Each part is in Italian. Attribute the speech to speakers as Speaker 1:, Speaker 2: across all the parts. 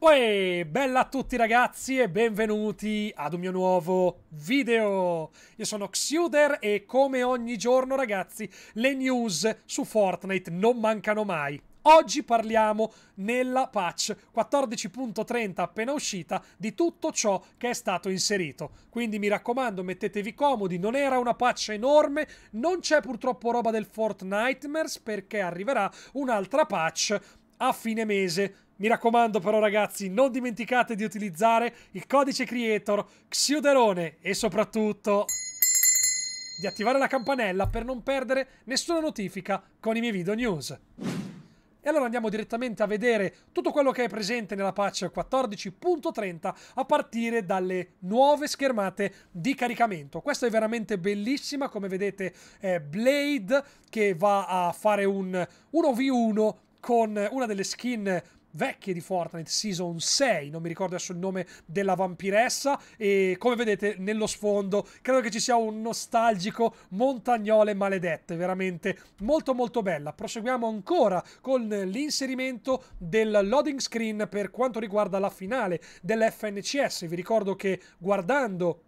Speaker 1: Uè, bella a tutti ragazzi e benvenuti ad un mio nuovo video. Io sono Xuder e come ogni giorno ragazzi le news su Fortnite non mancano mai. Oggi parliamo nella patch 14.30 appena uscita di tutto ciò che è stato inserito. Quindi mi raccomando, mettetevi comodi, non era una patch enorme, non c'è purtroppo roba del Fortnite Nightmares perché arriverà un'altra patch a fine mese. Mi raccomando però ragazzi, non dimenticate di utilizzare il codice creator Xiuderone e soprattutto di attivare la campanella per non perdere nessuna notifica con i miei video news. E allora andiamo direttamente a vedere tutto quello che è presente nella patch 14.30 a partire dalle nuove schermate di caricamento. Questa è veramente bellissima, come vedete è Blade che va a fare un 1v1 con una delle skin vecchie di Fortnite, Season 6, non mi ricordo adesso il nome della vampiressa e come vedete nello sfondo credo che ci sia un nostalgico montagnole maledette, veramente molto molto bella. Proseguiamo ancora con l'inserimento del loading screen per quanto riguarda la finale dell'FNCS. Vi ricordo che guardando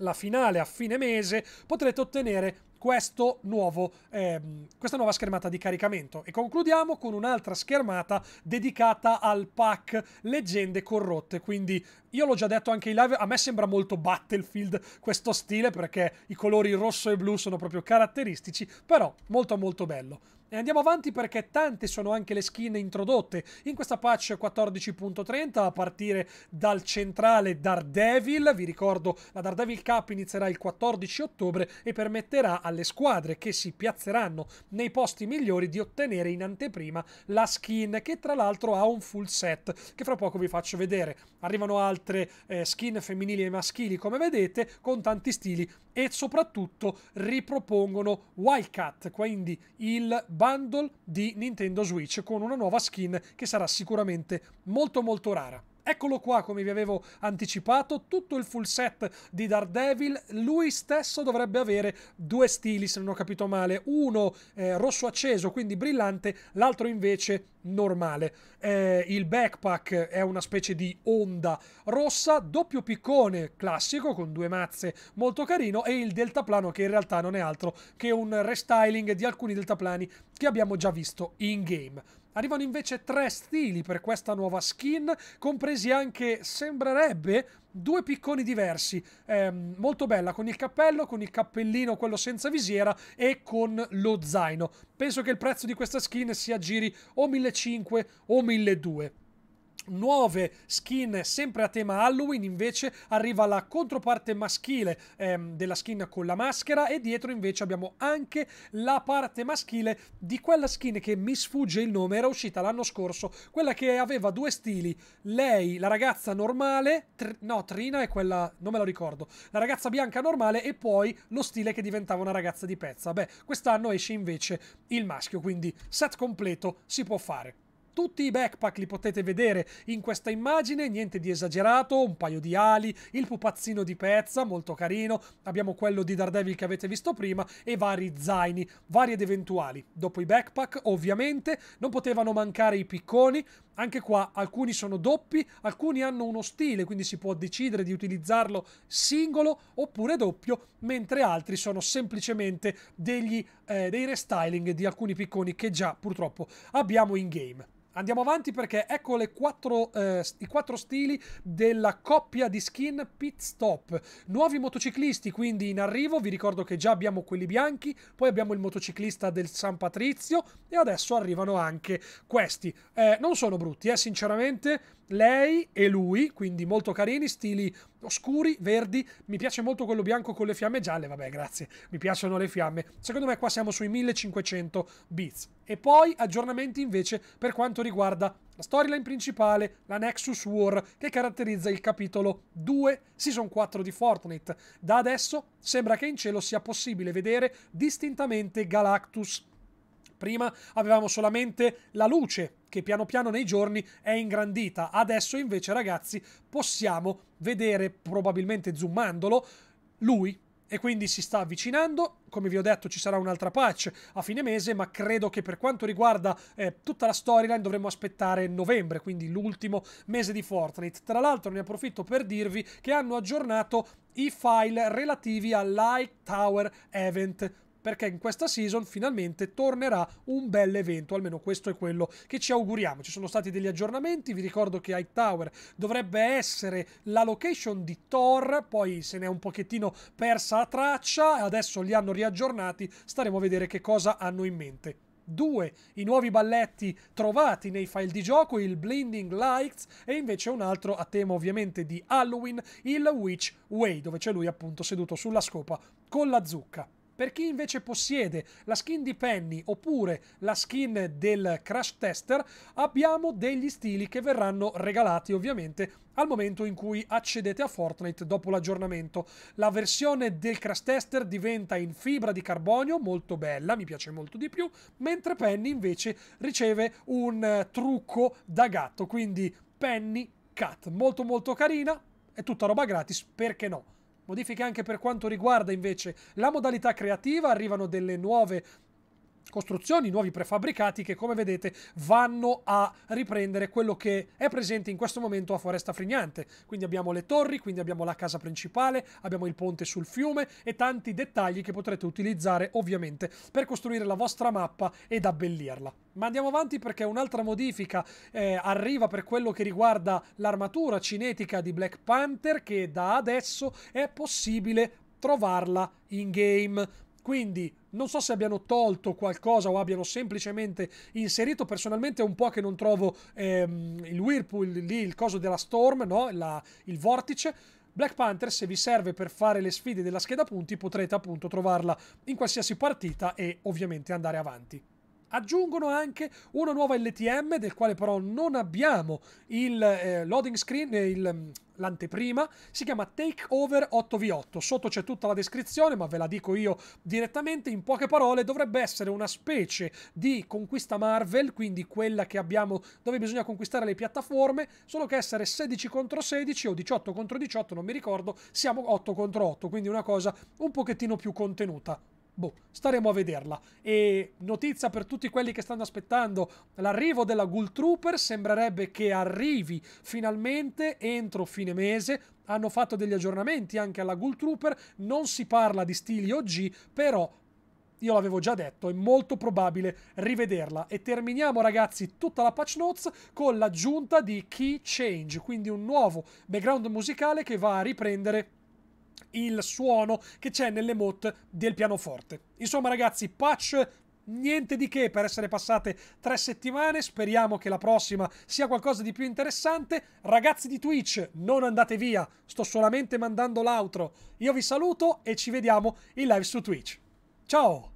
Speaker 1: la finale a fine mese, potrete ottenere questo Nuovo, ehm, questa nuova schermata di caricamento. E concludiamo con un'altra schermata dedicata al pack Leggende Corrotte. Quindi io l'ho già detto anche in live, a me sembra molto Battlefield questo stile perché i colori rosso e blu sono proprio caratteristici, però molto molto bello. E andiamo avanti perché tante sono anche le skin introdotte in questa patch 14.30 a partire dal centrale Daredevil. Vi ricordo la Daredevil Cup inizierà il 14 ottobre e permetterà alle squadre che si piazzeranno nei posti migliori di ottenere in anteprima la skin che tra l'altro ha un full set che fra poco vi faccio vedere. Arrivano altre eh, skin femminili e maschili come vedete con tanti stili e soprattutto ripropongono Wildcat, quindi il bundle di Nintendo Switch con una nuova skin che sarà sicuramente molto molto rara. Eccolo qua, come vi avevo anticipato, tutto il full set di Daredevil. Lui stesso dovrebbe avere due stili, se non ho capito male. Uno eh, rosso acceso, quindi brillante, l'altro invece normale. Eh, il backpack è una specie di onda rossa, doppio piccone classico con due mazze molto carino e il deltaplano che in realtà non è altro che un restyling di alcuni deltaplani che abbiamo già visto in game. Arrivano invece tre stili per questa nuova skin, compresi anche, sembrerebbe, due picconi diversi. Eh, molto bella, con il cappello, con il cappellino, quello senza visiera e con lo zaino. Penso che il prezzo di questa skin sia giri o 1.500 o 1.200 nuove skin sempre a tema Halloween invece arriva la controparte maschile ehm, della skin con la maschera e dietro invece abbiamo anche la parte maschile di quella skin che mi sfugge il nome era uscita l'anno scorso quella che aveva due stili lei la ragazza normale tr no Trina è quella non me lo ricordo la ragazza bianca normale e poi lo stile che diventava una ragazza di pezza beh quest'anno esce invece il maschio quindi set completo si può fare tutti i backpack li potete vedere in questa immagine, niente di esagerato, un paio di ali, il pupazzino di pezza, molto carino, abbiamo quello di Daredevil che avete visto prima e vari zaini, vari ed eventuali. Dopo i backpack, ovviamente, non potevano mancare i picconi, anche qua alcuni sono doppi, alcuni hanno uno stile, quindi si può decidere di utilizzarlo singolo oppure doppio, mentre altri sono semplicemente degli, eh, dei restyling di alcuni picconi che già purtroppo abbiamo in game. Andiamo avanti perché ecco quattro, eh, i quattro stili della coppia di skin pit stop. Nuovi motociclisti quindi in arrivo, vi ricordo che già abbiamo quelli bianchi, poi abbiamo il motociclista del San Patrizio e adesso arrivano anche questi. Eh, non sono brutti, eh, sinceramente lei e lui, quindi molto carini, stili oscuri, verdi. Mi piace molto quello bianco con le fiamme gialle, vabbè, grazie. Mi piacciono le fiamme. Secondo me qua siamo sui 1500 bits. E poi aggiornamenti invece per quanto riguarda la storyline principale, la Nexus War, che caratterizza il capitolo 2, Season 4 di Fortnite. Da adesso sembra che in cielo sia possibile vedere distintamente Galactus Prima avevamo solamente la luce che piano piano nei giorni è ingrandita. Adesso invece ragazzi possiamo vedere probabilmente zoomandolo lui e quindi si sta avvicinando. Come vi ho detto ci sarà un'altra patch a fine mese, ma credo che per quanto riguarda eh, tutta la storyline dovremmo aspettare novembre, quindi l'ultimo mese di Fortnite. Tra l'altro ne approfitto per dirvi che hanno aggiornato i file relativi al Light Tower Event perché in questa season finalmente tornerà un bel evento, almeno questo è quello che ci auguriamo. Ci sono stati degli aggiornamenti, vi ricordo che Hightower dovrebbe essere la location di Thor, poi se ne è un pochettino persa la traccia, adesso li hanno riaggiornati, staremo a vedere che cosa hanno in mente. Due, I nuovi balletti trovati nei file di gioco, il Blinding Lights e invece un altro a tema ovviamente di Halloween, il Witch Way, dove c'è lui appunto seduto sulla scopa con la zucca. Per chi invece possiede la skin di Penny oppure la skin del Crash Tester, abbiamo degli stili che verranno regalati ovviamente al momento in cui accedete a Fortnite dopo l'aggiornamento. La versione del Crash Tester diventa in fibra di carbonio, molto bella, mi piace molto di più, mentre Penny invece riceve un eh, trucco da gatto, quindi Penny Cat, molto molto carina, è tutta roba gratis, perché no? Modifiche anche per quanto riguarda invece la modalità creativa, arrivano delle nuove costruzioni, nuovi prefabbricati che come vedete vanno a riprendere quello che è presente in questo momento a Foresta Frignante. Quindi abbiamo le torri, quindi abbiamo la casa principale, abbiamo il ponte sul fiume e tanti dettagli che potrete utilizzare ovviamente per costruire la vostra mappa ed abbellirla. Ma andiamo avanti perché un'altra modifica eh, arriva per quello che riguarda l'armatura cinetica di Black Panther che da adesso è possibile trovarla in game. Quindi non so se abbiano tolto qualcosa o abbiano semplicemente inserito. Personalmente è un po' che non trovo ehm, il Whirlpool lì, il coso della Storm, no? La, il vortice. Black Panther, se vi serve per fare le sfide della scheda punti, potrete appunto trovarla in qualsiasi partita e ovviamente andare avanti. Aggiungono anche una nuova LTM del quale però non abbiamo il eh, loading screen, eh, il, mm, l'anteprima, si chiama Takeover 8v8. Sotto c'è tutta la descrizione, ma ve la dico io direttamente. In poche parole, dovrebbe essere una specie di conquista Marvel, quindi quella che abbiamo dove bisogna conquistare le piattaforme, solo che essere 16 contro 16 o 18 contro 18, non mi ricordo, siamo 8 contro 8, quindi una cosa un pochettino più contenuta. Boh, staremo a vederla. E notizia per tutti quelli che stanno aspettando, l'arrivo della Ghoul Trooper sembrerebbe che arrivi finalmente entro fine mese. Hanno fatto degli aggiornamenti anche alla Ghoul Trooper, non si parla di stili OG, però io l'avevo già detto, è molto probabile rivederla. E terminiamo, ragazzi, tutta la patch notes con l'aggiunta di Key Change, quindi un nuovo background musicale che va a riprendere il suono che c'è nelle mod del pianoforte. Insomma ragazzi, patch niente di che per essere passate tre settimane. Speriamo che la prossima sia qualcosa di più interessante. Ragazzi di Twitch, non andate via, sto solamente mandando l'outro. Io vi saluto e ci vediamo in live su Twitch. Ciao!